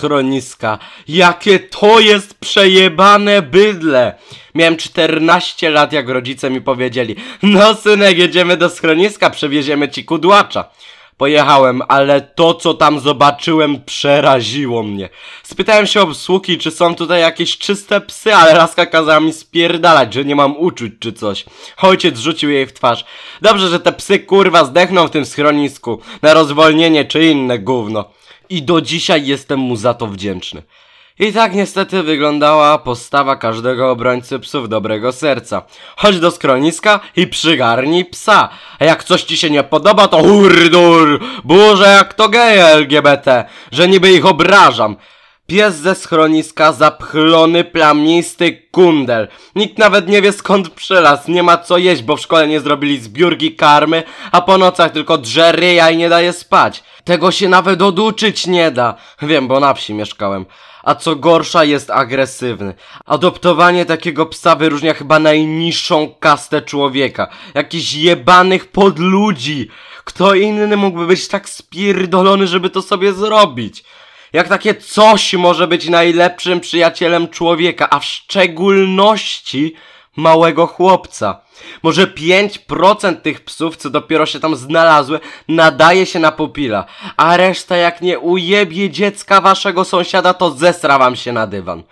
schroniska. Jakie to jest przejebane bydle! Miałem 14 lat, jak rodzice mi powiedzieli, no synek, jedziemy do schroniska, przewieziemy ci kudłacza. Pojechałem, ale to co tam zobaczyłem przeraziło mnie. Spytałem się obsługi, czy są tutaj jakieś czyste psy, ale laska kazała mi spierdalać, że nie mam uczuć czy coś. Ojciec rzucił jej w twarz. Dobrze, że te psy kurwa zdechną w tym schronisku, na rozwolnienie czy inne gówno i do dzisiaj jestem mu za to wdzięczny. I tak niestety wyglądała postawa każdego obrońcy psów dobrego serca. Chodź do skroniska i przygarnij psa. A jak coś ci się nie podoba, to hurdur! Burze jak to geje LGBT, że niby ich obrażam. Pies ze schroniska, zapchlony, plamnisty kundel. Nikt nawet nie wie skąd przylazł, nie ma co jeść, bo w szkole nie zrobili zbiórki karmy, a po nocach tylko drze ryja i nie daje spać. Tego się nawet oduczyć nie da. Wiem, bo na wsi mieszkałem. A co gorsza jest agresywny. Adoptowanie takiego psa wyróżnia chyba najniższą kastę człowieka. Jakichś jebanych podludzi. Kto inny mógłby być tak spierdolony, żeby to sobie zrobić? Jak takie coś może być najlepszym przyjacielem człowieka, a w szczególności małego chłopca. Może 5% tych psów, co dopiero się tam znalazły, nadaje się na pupila, a reszta jak nie ujebie dziecka waszego sąsiada, to zesra wam się na dywan.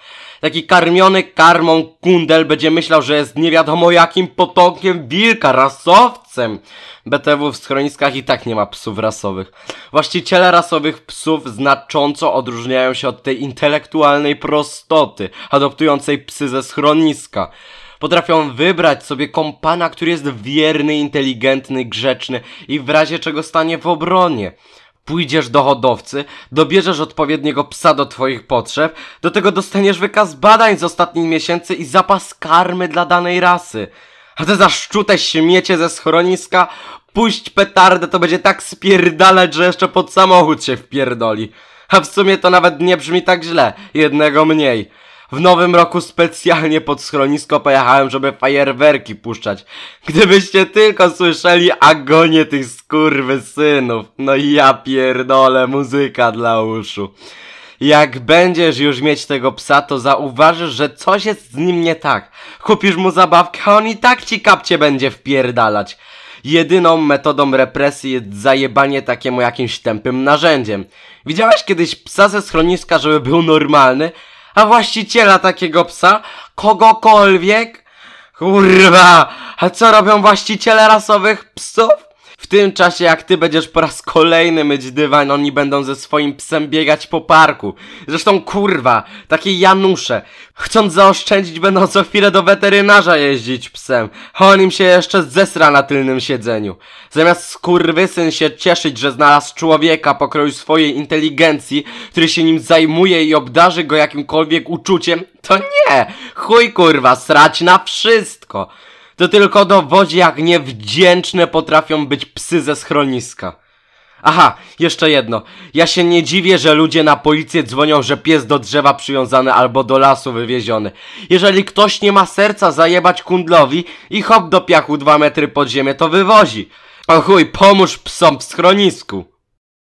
Taki karmiony karmą kundel będzie myślał, że jest nie wiadomo jakim potomkiem wilka, rasowcem. BTW w schroniskach i tak nie ma psów rasowych. Właściciele rasowych psów znacząco odróżniają się od tej intelektualnej prostoty, adoptującej psy ze schroniska. Potrafią wybrać sobie kompana, który jest wierny, inteligentny, grzeczny i w razie czego stanie w obronie. Pójdziesz do hodowcy, dobierzesz odpowiedniego psa do twoich potrzeb, do tego dostaniesz wykaz badań z ostatnich miesięcy i zapas karmy dla danej rasy. A te za śmiecie ze schroniska, puść petardę to będzie tak spierdalać, że jeszcze pod samochód się wpierdoli. A w sumie to nawet nie brzmi tak źle, jednego mniej. W nowym roku specjalnie pod schronisko pojechałem, żeby fajerwerki puszczać. Gdybyście tylko słyszeli agonię tych synów. No i ja pierdolę, muzyka dla uszu. Jak będziesz już mieć tego psa, to zauważysz, że coś jest z nim nie tak. Kupisz mu zabawkę, a on i tak ci kapcie będzie wpierdalać. Jedyną metodą represji jest zajebanie takiemu jakimś tępym narzędziem. Widziałeś kiedyś psa ze schroniska, żeby był normalny? a właściciela takiego psa, kogokolwiek? Kurwa, a co robią właściciele rasowych psów? tym czasie jak ty będziesz po raz kolejny myć dywan, oni będą ze swoim psem biegać po parku. Zresztą kurwa, takie Janusze, chcąc zaoszczędzić będą co chwilę do weterynarza jeździć psem, a on im się jeszcze zesra na tylnym siedzeniu. Zamiast skurwysyn się cieszyć, że znalazł człowieka pokroju swojej inteligencji, który się nim zajmuje i obdarzy go jakimkolwiek uczuciem, to nie, chuj kurwa, srać na wszystko. To tylko dowodzi, jak niewdzięczne potrafią być psy ze schroniska. Aha, jeszcze jedno. Ja się nie dziwię, że ludzie na policję dzwonią, że pies do drzewa przywiązany albo do lasu wywieziony. Jeżeli ktoś nie ma serca zajebać kundlowi i hop do piachu dwa metry pod ziemię, to wywozi. Achuj, chuj, pomóż psom w schronisku.